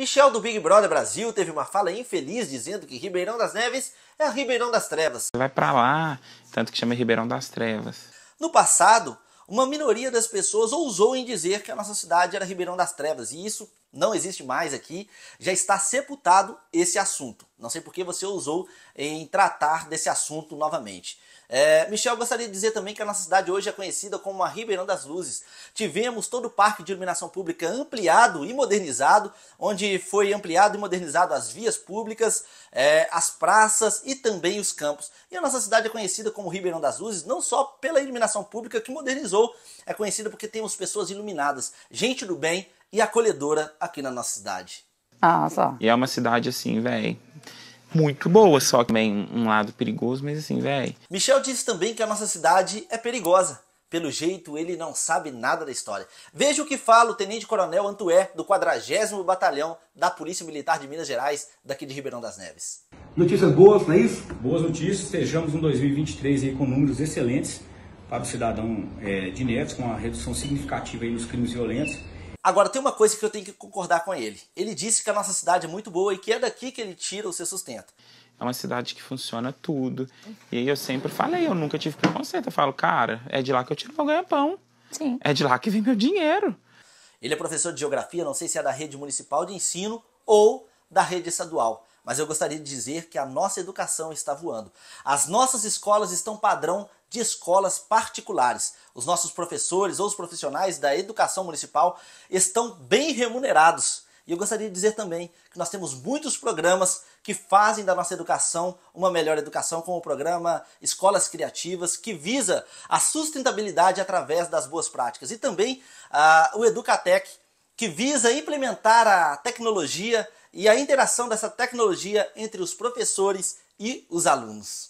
Michel do Big Brother Brasil teve uma fala infeliz dizendo que Ribeirão das Neves é Ribeirão das Trevas. Vai para lá, tanto que chama Ribeirão das Trevas. No passado, uma minoria das pessoas ousou em dizer que a nossa cidade era Ribeirão das Trevas, e isso não existe mais aqui, já está sepultado esse assunto. Não sei por que você ousou em tratar desse assunto novamente. É, Michel, gostaria de dizer também que a nossa cidade hoje é conhecida como a Ribeirão das Luzes. Tivemos todo o parque de iluminação pública ampliado e modernizado, onde foi ampliado e modernizado as vias públicas, é, as praças e também os campos. E a nossa cidade é conhecida como Ribeirão das Luzes não só pela iluminação pública que modernizou, é conhecida porque temos pessoas iluminadas, gente do bem e acolhedora aqui na nossa cidade. Ah, só. E é uma cidade assim, velho muito boa, só que também um lado perigoso, mas assim, velho. Michel disse também que a nossa cidade é perigosa. Pelo jeito, ele não sabe nada da história. Veja o que fala o tenente-coronel Antué, do 40 Batalhão da Polícia Militar de Minas Gerais, daqui de Ribeirão das Neves. Notícias boas, não é isso? Boas notícias. Estejamos um 2023 aí com números excelentes para o cidadão é, de Neves, com uma redução significativa aí nos crimes violentos. Agora, tem uma coisa que eu tenho que concordar com ele. Ele disse que a nossa cidade é muito boa e que é daqui que ele tira o seu sustento. É uma cidade que funciona tudo. E eu sempre falei, eu nunca tive preconceito. Eu falo, cara, é de lá que eu tiro meu ganha-pão. Sim. É de lá que vem meu dinheiro. Ele é professor de geografia, não sei se é da rede municipal de ensino ou da rede estadual mas eu gostaria de dizer que a nossa educação está voando. As nossas escolas estão padrão de escolas particulares. Os nossos professores ou os profissionais da educação municipal estão bem remunerados. E eu gostaria de dizer também que nós temos muitos programas que fazem da nossa educação uma melhor educação, como o programa Escolas Criativas, que visa a sustentabilidade através das boas práticas. E também ah, o Educatec, que visa implementar a tecnologia e a interação dessa tecnologia entre os professores e os alunos.